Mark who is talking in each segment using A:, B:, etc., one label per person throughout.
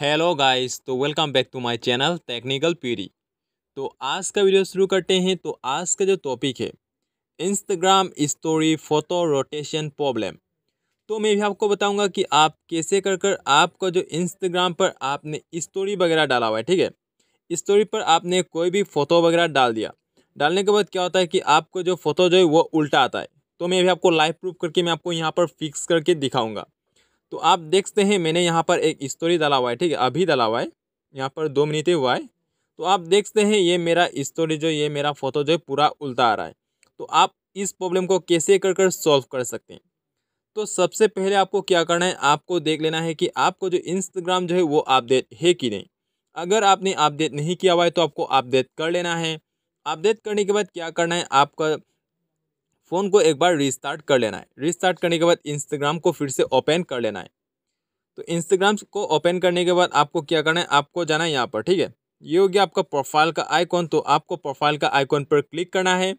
A: hello guys तो welcome back to my channel technical पीरी तो आज का वीडियो शुरू करते हैं तो आज का जो टॉपिक है Instagram story photo rotation problem तो मैं भी आपको बताऊंगा कि आप कैसे कर कर आपका जो इंस्टाग्राम पर आपने स्टोरी वगैरह डाला हुआ है ठीक है स्टोरी पर आपने कोई भी फ़ोटो वगैरह डाल दिया डालने के बाद क्या होता है कि आपको जो फ़ोटो जो है वो उल्टा आता है तो मैं भी आपको लाइव प्रूफ करके मैं आपको यहाँ पर फिक्स करके दिखाऊँगा तो आप देखते हैं मैंने यहाँ पर एक स्टोरी डाला हुआ है ठीक है अभी डाला हुआ है यहाँ पर दो मिनट हुआ है तो आप देखते हैं ये मेरा स्टोरी जो ये मेरा फोटो जो है पूरा उल्टा आ रहा है तो आप इस प्रॉब्लम को कैसे कर कर सॉल्व कर सकते हैं तो सबसे पहले आपको क्या करना है आपको देख लेना है कि आपको जो इंस्टाग्राम जो है वो अपडेट है कि नहीं अगर आपने अपडेट नहीं किया हुआ है तो आपको अपडेट कर लेना है अपडेट करने के बाद क्या करना है आपका फ़ोन को एक बार रिस्टार्ट कर लेना है रिस्टार्ट करने के बाद इंस्टाग्राम को फिर से ओपन कर लेना है तो इंस्टाग्राम को ओपन करने के बाद आपको क्या करना है आपको जाना है यहाँ पर ठीक है ये हो गया आपका प्रोफाइल का आइकॉन तो आपको प्रोफाइल का आइकॉन पर क्लिक करना है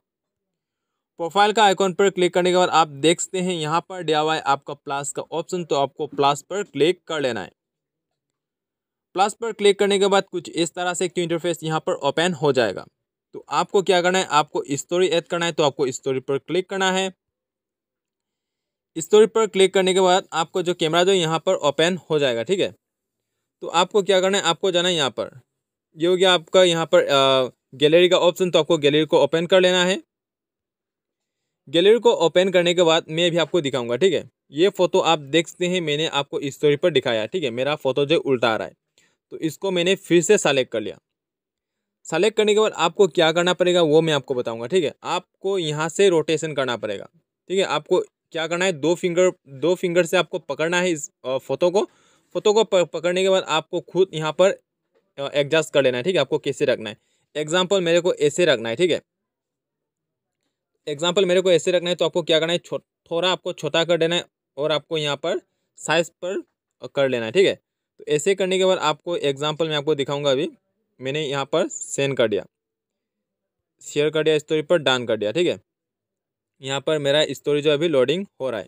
A: प्रोफाइल का आइकॉन पर क्लिक करने के बाद आप देखते हैं यहाँ पर दिया हुआ है आपका प्लस का ऑप्शन तो आपको प्लस पर क्लिक कर लेना है प्लस पर क्लिक करने के बाद कुछ इस तरह से क्यों इंटरफेस यहाँ पर ओपन हो जाएगा आपको क्या करना है आपको स्टोरी ऐड करना है तो आपको स्टोरी पर क्लिक करना है स्टोरी पर क्लिक करने के बाद आपको जो कैमरा जो यहाँ पर ओपन हो जाएगा ठीक है तो आपको क्या करना है आपको जाना है यहाँ पर ये हो गया आपका यहाँ पर गैलरी का ऑप्शन तो आपको गैलरी को ओपन कर लेना है गैलरी को ओपन करने के बाद मैं भी आपको दिखाऊंगा ठीक है ये फ़ोटो आप देखते हैं मैंने आपको स्टोरी पर दिखाया ठीक है मेरा फ़ोटो जो उल्टा आ रहा है तो इसको मैंने फिर से सेलेक्ट कर लिया सेलेक्ट करने के बाद आपको क्या करना पड़ेगा वो मैं आपको बताऊंगा ठीक है आपको यहाँ से रोटेशन करना पड़ेगा ठीक है आपको क्या करना है दो फिंगर दो फिंगर से आपको पकड़ना है इस फोटो को फोटो को पकड़ने के बाद आपको खुद यहाँ पर एडजस्ट कर लेना है ठीक है आपको कैसे रखना है एग्जाम्पल मेरे को ऐसे रखना है ठीक है एग्जाम्पल मेरे को ऐसे रखना है तो आपको क्या करना है थोड़ा आपको छोटा कर देना है और आपको यहाँ पर साइज पर कर लेना है ठीक है तो ऐसे करने के बाद आपको एग्जाम्पल मैं आपको दिखाऊंगा अभी मैंने यहाँ पर सेंड कर दिया शेयर कर दिया स्टोरी पर डान कर दिया ठीक है यहाँ पर मेरा स्टोरी जो अभी लोडिंग हो रहा है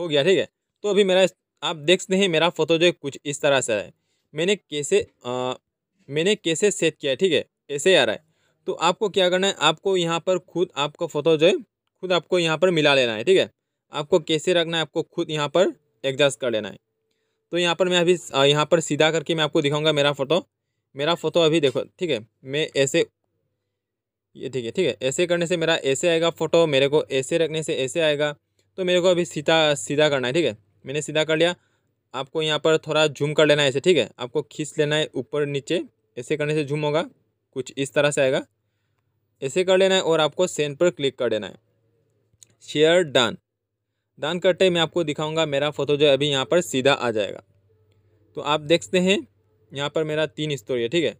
A: हो गया ठीक है तो अभी मेरा आप देख सकते हैं मेरा फ़ोटो जो कुछ इस तरह से है मैंने कैसे आ, मैंने कैसे सेट किया है ठीक है ऐसे आ रहा है तो आपको क्या करना है आपको यहाँ पर खुद आपका फ़ोटो जो है खुद आपको यहाँ पर मिला लेना है ठीक है आपको कैसे रखना है आपको खुद यहाँ पर एडजस्ट कर लेना है तो यहाँ पर मैं अभी यहाँ पर सीधा करके मैं आपको दिखाऊंगा मेरा फ़ोटो मेरा फ़ोटो अभी देखो ठीक है मैं ऐसे ये ठीक है ठीक है ऐसे करने से मेरा ऐसे आएगा फ़ोटो मेरे को ऐसे रखने से ऐसे आएगा तो मेरे को अभी सीधा सीधा करना है ठीक है मैंने सीधा कर लिया आपको यहाँ पर थोड़ा जूम कर लेना है ऐसे ठीक है आपको खींच लेना है ऊपर नीचे ऐसे करने से जूम होगा कुछ इस तरह से आएगा ऐसे कर लेना है और आपको सेंड पर क्लिक कर देना है शेयर डन डन करते मैं आपको दिखाऊंगा मेरा फ़ोटो जो अभी यहाँ पर सीधा आ जाएगा तो आप देखते हैं यहाँ पर मेरा तीन स्टोरी है ठीक है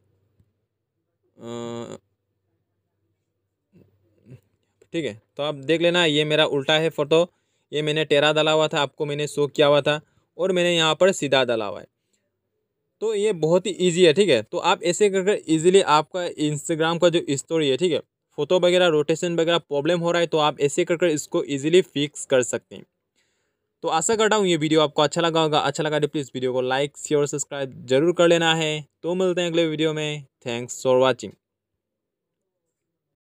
A: ठीक है तो आप देख लेना ये मेरा उल्टा है फ़ोटो ये मैंने टेरा डाला हुआ था आपको मैंने शो किया हुआ था और मैंने यहाँ पर सीधा डाला हुआ है तो ये बहुत ही ईजी है ठीक है तो आप ऐसे करके इजीली आपका इंस्टाग्राम का जो स्टोरी है ठीक है फ़ोटो वगैरह रोटेशन वगैरह प्रॉब्लम हो रहा है तो आप ऐसे करके इसको ईजिली फिक्स कर सकते हैं तो आशा करता हूँ ये वीडियो आपको अच्छा लगा होगा अच्छा लगा तो प्लीज़ वीडियो को लाइक शेयर और सब्सक्राइब जरूर कर लेना है तो मिलते हैं अगले वीडियो में थैंक्स फॉर वॉचिंग